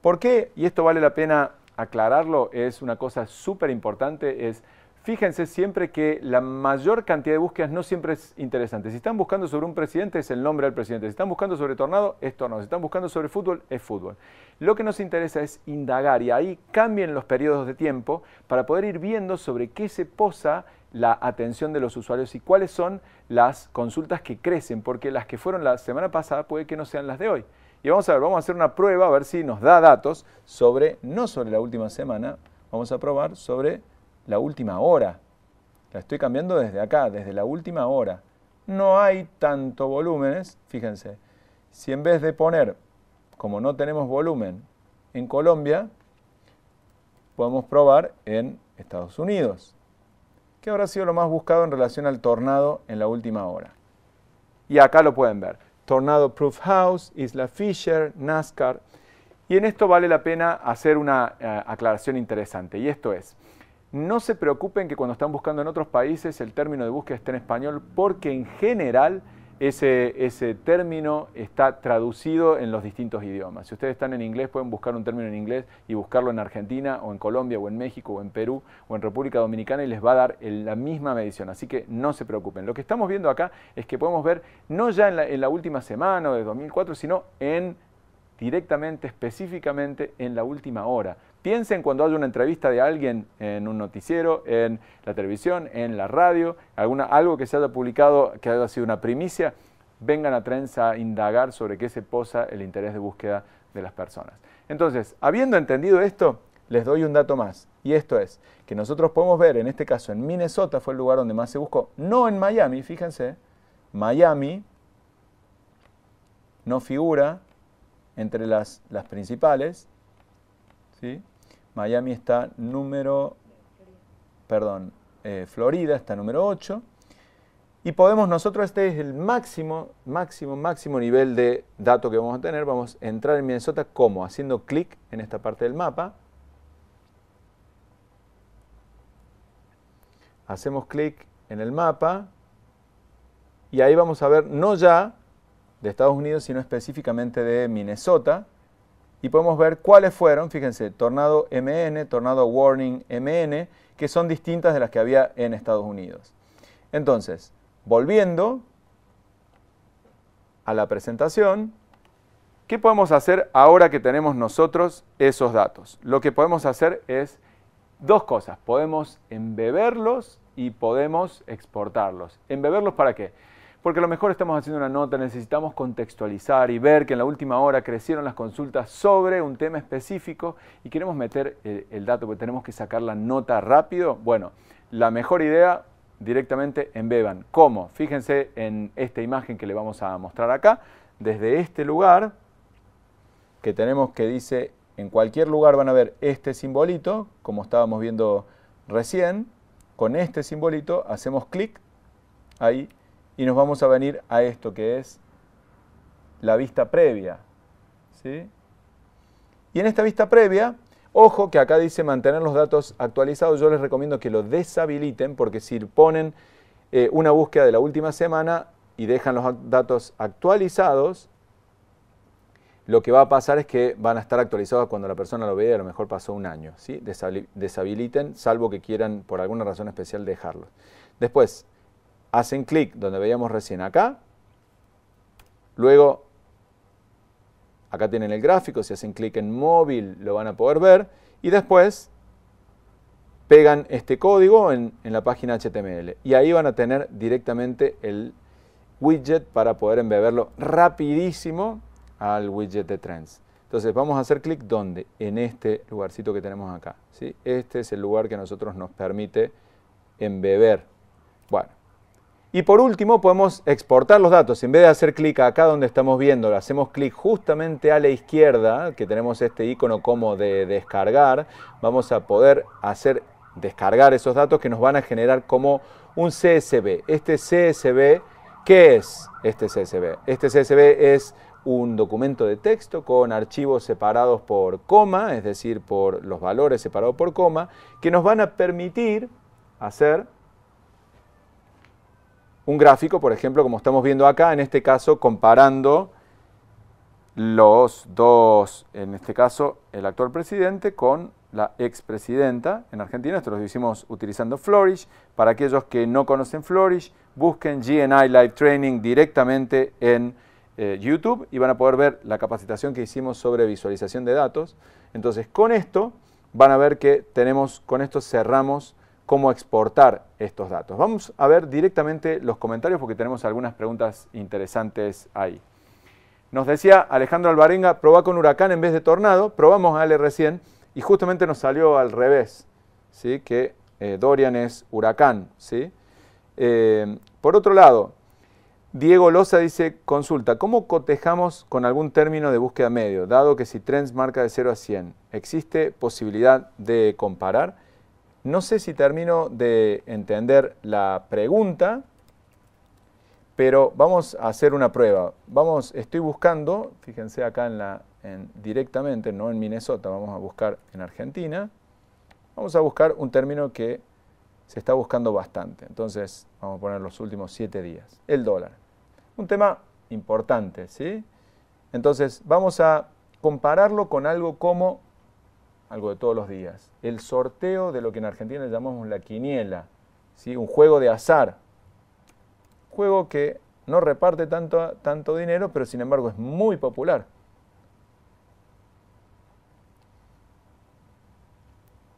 Speaker 1: ¿Por qué? Y esto vale la pena aclararlo, es una cosa súper importante, es fíjense siempre que la mayor cantidad de búsquedas no siempre es interesante. Si están buscando sobre un presidente, es el nombre del presidente. Si están buscando sobre tornado, es tornado. Si están buscando sobre fútbol, es fútbol. Lo que nos interesa es indagar y ahí cambien los periodos de tiempo para poder ir viendo sobre qué se posa la atención de los usuarios y cuáles son las consultas que crecen, porque las que fueron la semana pasada puede que no sean las de hoy. Y vamos a ver, vamos a hacer una prueba, a ver si nos da datos sobre, no sobre la última semana, vamos a probar sobre la última hora. La estoy cambiando desde acá, desde la última hora. No hay tanto volúmenes, fíjense. Si en vez de poner, como no tenemos volumen en Colombia, podemos probar en Estados Unidos. ¿Qué habrá sido lo más buscado en relación al tornado en la última hora? Y acá lo pueden ver. Tornado Proof House, Isla Fisher, NASCAR. Y en esto vale la pena hacer una eh, aclaración interesante. Y esto es, no se preocupen que cuando están buscando en otros países el término de búsqueda esté en español porque en general ese, ese, término está traducido en los distintos idiomas. Si ustedes están en inglés, pueden buscar un término en inglés y buscarlo en Argentina, o en Colombia, o en México, o en Perú, o en República Dominicana y les va a dar la misma medición. Así que no se preocupen. Lo que estamos viendo acá es que podemos ver, no ya en la, en la última semana o de 2004, sino en directamente, específicamente en la última hora. Piensen cuando hay una entrevista de alguien en un noticiero, en la televisión, en la radio, alguna, algo que se haya publicado, que haya sido una primicia, vengan a Trenza a indagar sobre qué se posa el interés de búsqueda de las personas. Entonces, habiendo entendido esto, les doy un dato más, y esto es que nosotros podemos ver, en este caso en Minnesota fue el lugar donde más se buscó, no en Miami, fíjense, Miami no figura entre las, las principales, ¿sí? Miami está número, perdón, eh, Florida está número 8. Y podemos nosotros, este es el máximo, máximo, máximo nivel de dato que vamos a tener. Vamos a entrar en Minnesota, como Haciendo clic en esta parte del mapa. Hacemos clic en el mapa y ahí vamos a ver no ya de Estados Unidos, sino específicamente de Minnesota y podemos ver cuáles fueron, fíjense, Tornado MN, Tornado Warning MN, que son distintas de las que había en Estados Unidos. Entonces, volviendo a la presentación, ¿qué podemos hacer ahora que tenemos nosotros esos datos? Lo que podemos hacer es dos cosas, podemos embeberlos y podemos exportarlos. ¿Embeberlos para qué? porque a lo mejor estamos haciendo una nota, necesitamos contextualizar y ver que en la última hora crecieron las consultas sobre un tema específico y queremos meter eh, el, dato, porque tenemos que sacar la nota rápido. Bueno, la mejor idea directamente en Beban. ¿Cómo? Fíjense en esta imagen que le vamos a mostrar acá, desde este lugar que tenemos que dice, en cualquier lugar van a ver este simbolito, como estábamos viendo recién, con este simbolito hacemos clic ahí y nos vamos a venir a esto que es la vista previa. ¿sí? Y en esta vista previa, ojo que acá dice mantener los datos actualizados, yo les recomiendo que lo deshabiliten porque si ponen eh, una búsqueda de la última semana y dejan los datos actualizados, lo que va a pasar es que van a estar actualizados cuando la persona lo vea a lo mejor pasó un año. ¿sí? Deshabiliten, salvo que quieran por alguna razón especial dejarlo. Después, hacen clic donde veíamos recién acá, luego acá tienen el gráfico, si hacen clic en móvil lo van a poder ver, y después pegan este código en, la página HTML y ahí van a tener directamente el widget para poder embeberlo rapidísimo al widget de Trends. Entonces vamos a hacer clic donde? En este lugarcito que tenemos acá. ¿sí? Este es el lugar que a nosotros nos permite embeber. Bueno, y por último, podemos exportar los datos. En vez de hacer clic acá donde estamos viendo, hacemos clic justamente a la izquierda, que tenemos este icono como de descargar, vamos a poder hacer descargar esos datos que nos van a generar como un CSV. Este CSV, ¿qué es este CSV? Este CSV es un documento de texto con archivos separados por coma, es decir, por los valores separados por coma, que nos van a permitir hacer un gráfico, por ejemplo, como estamos viendo acá, en este caso comparando los dos, en este caso el actual presidente con la presidenta en Argentina, esto lo hicimos utilizando Flourish, para aquellos que no conocen Flourish, busquen GNI Live Training directamente en eh, YouTube y van a poder ver la capacitación que hicimos sobre visualización de datos. Entonces con esto van a ver que tenemos, con esto cerramos cómo exportar estos datos. Vamos a ver directamente los comentarios porque tenemos algunas preguntas interesantes ahí. Nos decía Alejandro Alvarenga, probá con huracán en vez de tornado, probamos a r recién y justamente nos salió al revés, ¿sí? que eh, Dorian es huracán. ¿sí? Eh, por otro lado, Diego Loza dice, consulta, ¿cómo cotejamos con algún término de búsqueda medio, dado que si Trends marca de 0 a 100, ¿existe posibilidad de comparar? No sé si termino de entender la pregunta, pero vamos a hacer una prueba. Vamos, estoy buscando, fíjense acá en la, directamente, no en Minnesota, vamos a buscar en Argentina. Vamos a buscar un término que se está buscando bastante. Entonces, vamos a poner los últimos siete días. El dólar. Un tema importante, ¿sí? Entonces, vamos a compararlo con algo como algo de todos los días, el sorteo de lo que en Argentina le llamamos la quiniela, ¿sí? un juego de azar, juego que no reparte tanto, tanto dinero, pero sin embargo es muy popular.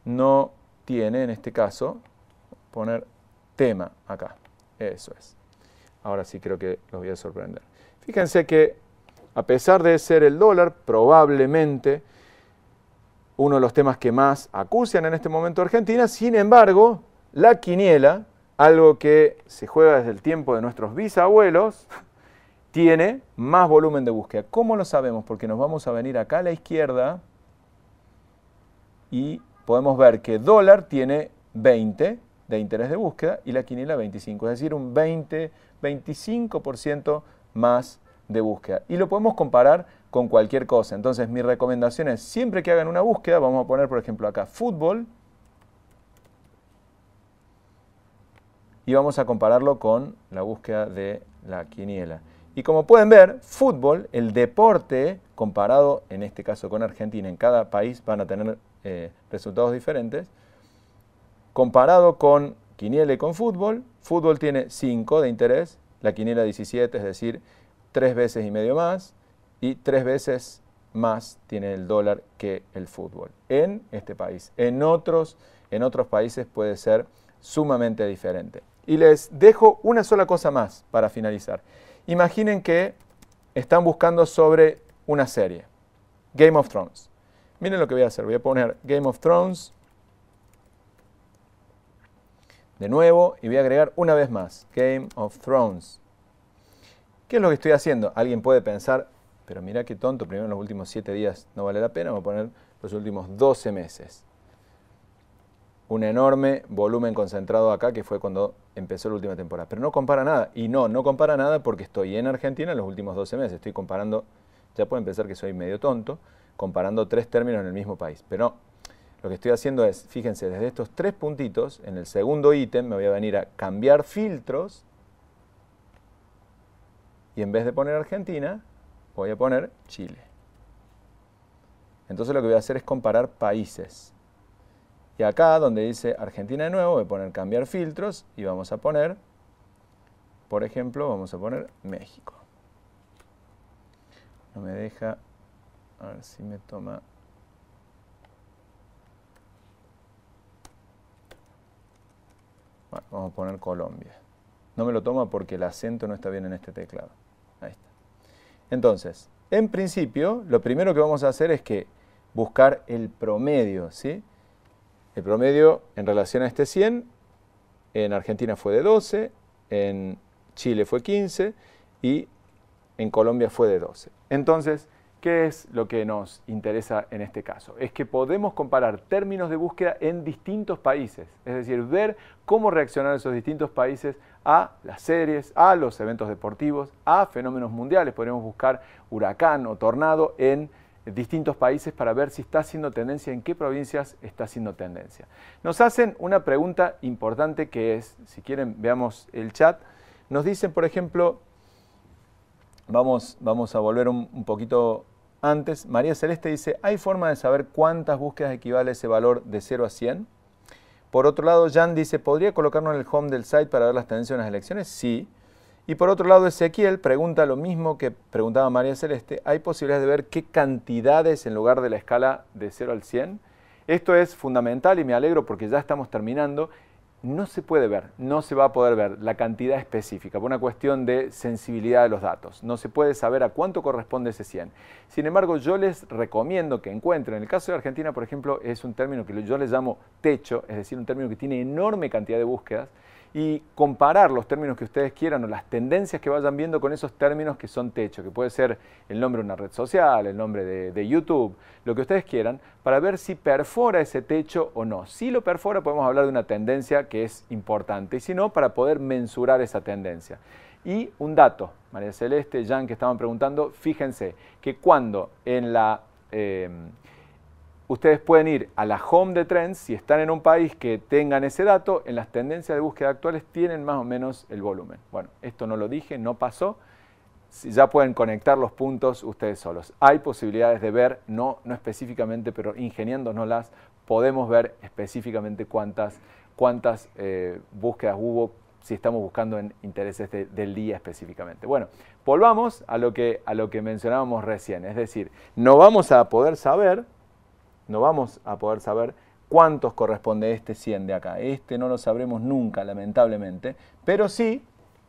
Speaker 1: No tiene, en este caso, poner tema acá. Eso es. Ahora sí creo que los voy a sorprender. Fíjense que a pesar de ser el dólar, probablemente uno de los temas que más acucian en este momento Argentina. Sin embargo, la quiniela, algo que se juega desde el tiempo de nuestros bisabuelos, tiene más volumen de búsqueda. ¿Cómo lo sabemos? Porque nos vamos a venir acá a la izquierda y podemos ver que dólar tiene 20 de interés de búsqueda y la quiniela 25, es decir, un 20, 25% más de búsqueda. Y lo podemos comparar con cualquier cosa. Entonces mi recomendación es, siempre que hagan una búsqueda, vamos a poner por ejemplo acá fútbol, y vamos a compararlo con la búsqueda de la quiniela. Y como pueden ver, fútbol, el deporte, comparado en este caso con Argentina, en cada país van a tener eh, resultados diferentes, comparado con quiniela y con fútbol, fútbol tiene 5 de interés, la quiniela 17, es decir, tres veces y medio más y tres veces más tiene el dólar que el fútbol en este país. En otros, en otros países puede ser sumamente diferente. Y les dejo una sola cosa más para finalizar. Imaginen que están buscando sobre una serie, Game of Thrones. Miren lo que voy a hacer, voy a poner Game of Thrones de nuevo y voy a agregar una vez más Game of Thrones. ¿Qué es lo que estoy haciendo? Alguien puede pensar, pero mira qué tonto, primero en los últimos siete días no vale la pena, voy a poner los últimos 12 meses. Un enorme volumen concentrado acá, que fue cuando empezó la última temporada. Pero no compara nada. Y no, no compara nada porque estoy en Argentina en los últimos 12 meses. Estoy comparando, ya pueden pensar que soy medio tonto, comparando tres términos en el mismo país. Pero lo que estoy haciendo es, fíjense, desde estos tres puntitos, en el segundo ítem me voy a venir a cambiar filtros y en vez de poner Argentina, voy a poner Chile. Entonces lo que voy a hacer es comparar países. Y acá donde dice Argentina de nuevo, voy a poner cambiar filtros y vamos a poner, por ejemplo, vamos a poner México. No me deja, a ver si me toma... Bueno, vamos a poner Colombia. No me lo toma porque el acento no está bien en este teclado. Entonces, en principio, lo primero que vamos a hacer es que buscar el promedio, ¿sí? El promedio en relación a este 100, en Argentina fue de 12, en Chile fue 15 y en Colombia fue de 12. Entonces, ¿Qué es lo que nos interesa en este caso? Es que podemos comparar términos de búsqueda en distintos países, es decir, ver cómo reaccionaron esos distintos países a las series, a los eventos deportivos, a fenómenos mundiales. podemos buscar huracán o tornado en distintos países para ver si está haciendo tendencia, en qué provincias está haciendo tendencia. Nos hacen una pregunta importante que es, si quieren veamos el chat, nos dicen por ejemplo, vamos, vamos a volver un poquito antes, María Celeste dice, ¿hay forma de saber cuántas búsquedas equivale ese valor de 0 a 100? Por otro lado, Jan dice, ¿podría colocarlo en el home del site para ver las tendencias de las elecciones? Sí. Y por otro lado, Ezequiel pregunta lo mismo que preguntaba María Celeste, ¿hay posibilidades de ver qué cantidades en lugar de la escala de 0 al 100? Esto es fundamental y me alegro porque ya estamos terminando no se puede ver, no se va a poder ver la cantidad específica por una cuestión de sensibilidad de los datos. No se puede saber a cuánto corresponde ese 100. Sin embargo, yo les recomiendo que encuentren, en el caso de Argentina, por ejemplo, es un término que yo les llamo techo, es decir, un término que tiene enorme cantidad de búsquedas, y comparar los términos que ustedes quieran o las tendencias que vayan viendo con esos términos que son techo, que puede ser el nombre de una red social, el nombre de, de YouTube, lo que ustedes quieran, para ver si perfora ese techo o no. Si lo perfora podemos hablar de una tendencia que es importante y si no, para poder mensurar esa tendencia. Y un dato, María Celeste, Jan, que estaban preguntando, fíjense que cuando en la... Eh, ustedes pueden ir a la home de Trends, si están en un país que tengan ese dato, en las tendencias de búsqueda actuales tienen más o menos el volumen. Bueno, esto no lo dije, no pasó. Ya pueden conectar los puntos ustedes solos. Hay posibilidades de ver, no, no específicamente, pero ingeniándonoslas, podemos ver específicamente cuántas, eh, búsquedas hubo, si estamos buscando en intereses del día específicamente. Bueno, volvamos a lo, que, a lo que mencionábamos recién, es decir, no vamos a poder saber no vamos a poder saber cuántos corresponde este 100 de acá. Este no lo sabremos nunca, lamentablemente, pero sí,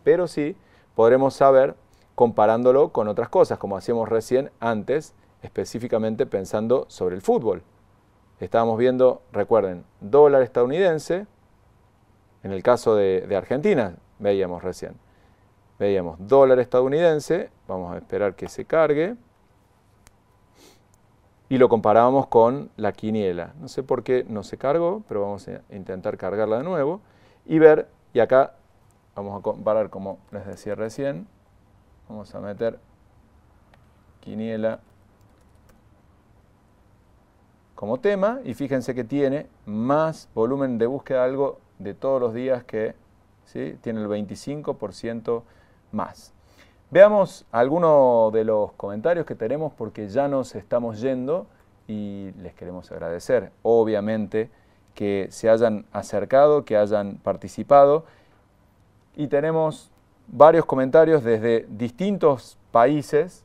Speaker 1: pero sí podremos saber comparándolo con otras cosas, como hacíamos recién antes, específicamente pensando sobre el fútbol. Estábamos viendo, recuerden, dólar estadounidense, en el caso de, de Argentina, veíamos recién, veíamos dólar estadounidense, vamos a esperar que se cargue, y lo comparábamos con la quiniela. No sé por qué no se cargó, pero vamos a intentar cargarla de nuevo y ver, y acá vamos a comparar como les decía recién, vamos a meter quiniela como tema y fíjense que tiene más volumen de búsqueda algo de todos los días que ¿sí? tiene el 25% más. Veamos algunos de los comentarios que tenemos porque ya nos estamos yendo y les queremos agradecer, obviamente, que se hayan acercado, que hayan participado. Y tenemos varios comentarios desde distintos países.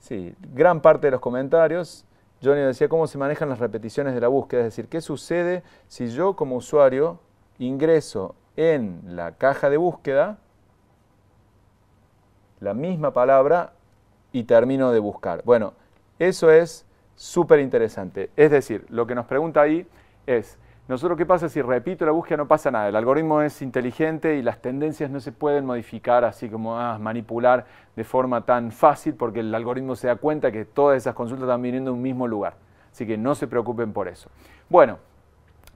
Speaker 1: Sí, gran parte de los comentarios. Johnny decía cómo se manejan las repeticiones de la búsqueda, es decir, qué sucede si yo como usuario ingreso en la caja de búsqueda la misma palabra y termino de buscar. Bueno, eso es súper interesante. Es decir, lo que nos pregunta ahí es, nosotros qué pasa si repito la búsqueda, no pasa nada. El algoritmo es inteligente y las tendencias no se pueden modificar así como ah, manipular de forma tan fácil porque el algoritmo se da cuenta que todas esas consultas están viniendo de un mismo lugar. Así que no se preocupen por eso. Bueno,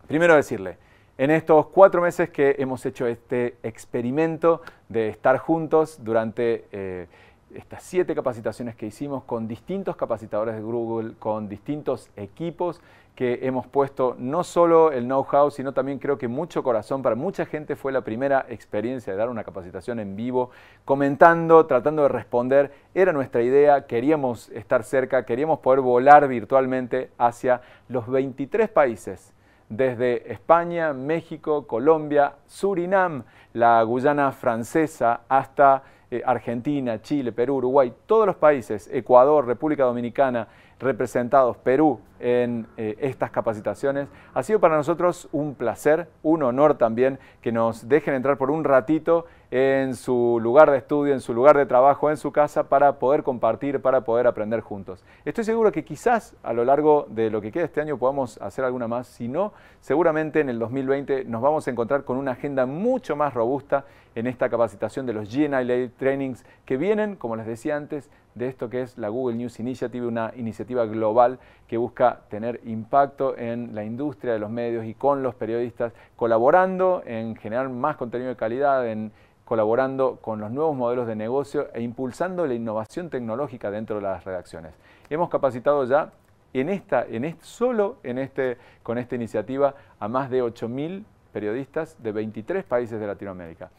Speaker 1: primero decirle, en estos cuatro meses que hemos hecho este experimento de estar juntos durante eh, estas siete capacitaciones que hicimos con distintos capacitadores de Google, con distintos equipos que hemos puesto no solo el know-how, sino también creo que mucho corazón. Para mucha gente fue la primera experiencia de dar una capacitación en vivo, comentando, tratando de responder. Era nuestra idea, queríamos estar cerca, queríamos poder volar virtualmente hacia los 23 países desde España, México, Colombia, Surinam, la Guyana francesa, hasta eh, Argentina, Chile, Perú, Uruguay, todos los países, Ecuador, República Dominicana, representados Perú en eh, estas capacitaciones. Ha sido para nosotros un placer, un honor también que nos dejen entrar por un ratito en su lugar de estudio, en su lugar de trabajo, en su casa, para poder compartir, para poder aprender juntos. Estoy seguro que quizás a lo largo de lo que queda este año podamos hacer alguna más, si no, seguramente en el 2020 nos vamos a encontrar con una agenda mucho más robusta en esta capacitación de los GNI Trainings que vienen, como les decía antes, de esto que es la Google News Initiative, una iniciativa global que busca tener impacto en la industria de los medios y con los periodistas, colaborando en generar más contenido de calidad, en colaborando con los nuevos modelos de negocio e impulsando la innovación tecnológica dentro de las redacciones. Hemos capacitado ya en esta, en solo este, con esta iniciativa a más de 8.000 periodistas de 23 países de Latinoamérica.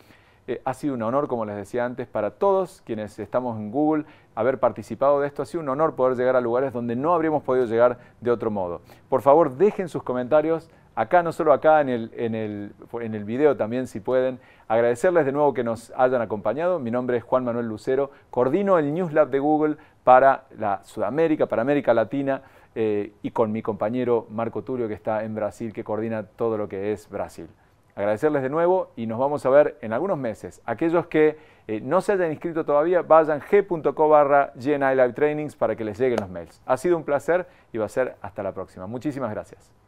Speaker 1: Eh, ha sido un honor, como les decía antes, para todos quienes estamos en Google haber participado de esto. Ha sido un honor poder llegar a lugares donde no habríamos podido llegar de otro modo. Por favor, dejen sus comentarios acá, no solo acá, en el, video también, si pueden. Agradecerles de nuevo que nos hayan acompañado. Mi nombre es Juan Manuel Lucero. Coordino el News Lab de Google para la Sudamérica, para América Latina. Eh, y con mi compañero Marco Turio, que está en Brasil, que coordina todo lo que es Brasil agradecerles de nuevo y nos vamos a ver en algunos meses. Aquellos que eh, no se hayan inscrito todavía, vayan g.co barra Live Trainings para que les lleguen los mails. Ha sido un placer y va a ser hasta la próxima. Muchísimas gracias.